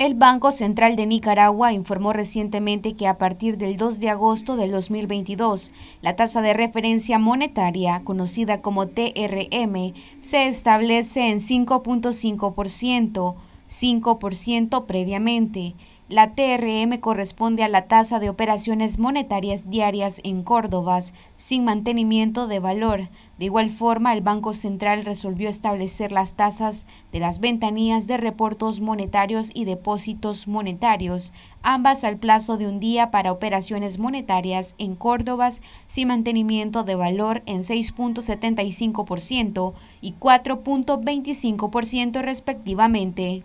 El Banco Central de Nicaragua informó recientemente que a partir del 2 de agosto del 2022, la tasa de referencia monetaria, conocida como TRM, se establece en 5.5%, 5%, previamente, la TRM corresponde a la tasa de operaciones monetarias diarias en Córdoba, sin mantenimiento de valor. De igual forma, el Banco Central resolvió establecer las tasas de las ventanillas de reportos monetarios y depósitos monetarios, ambas al plazo de un día para operaciones monetarias en Córdoba, sin mantenimiento de valor en 6.75% y 4.25% respectivamente.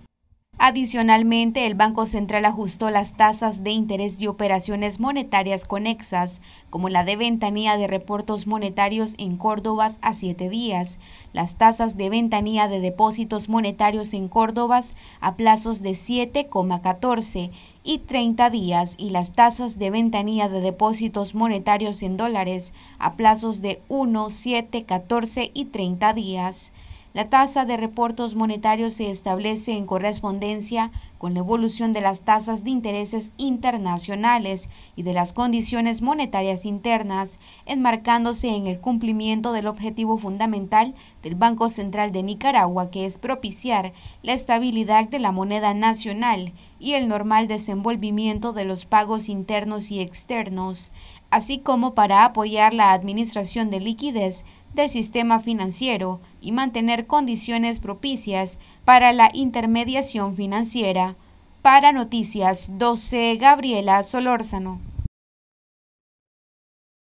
Adicionalmente, el Banco Central ajustó las tasas de interés de operaciones monetarias conexas, como la de ventanía de reportos monetarios en Córdoba a siete días, las tasas de ventanía de depósitos monetarios en Córdoba a plazos de 7,14 y 30 días y las tasas de ventanía de depósitos monetarios en dólares a plazos de 1, 7, 14 y 30 días. La tasa de reportos monetarios se establece en correspondencia con la evolución de las tasas de intereses internacionales y de las condiciones monetarias internas, enmarcándose en el cumplimiento del objetivo fundamental del Banco Central de Nicaragua, que es propiciar la estabilidad de la moneda nacional y el normal desenvolvimiento de los pagos internos y externos, así como para apoyar la administración de liquidez del sistema financiero y mantener condiciones propicias para la intermediación financiera. Para Noticias 12, Gabriela Solórzano.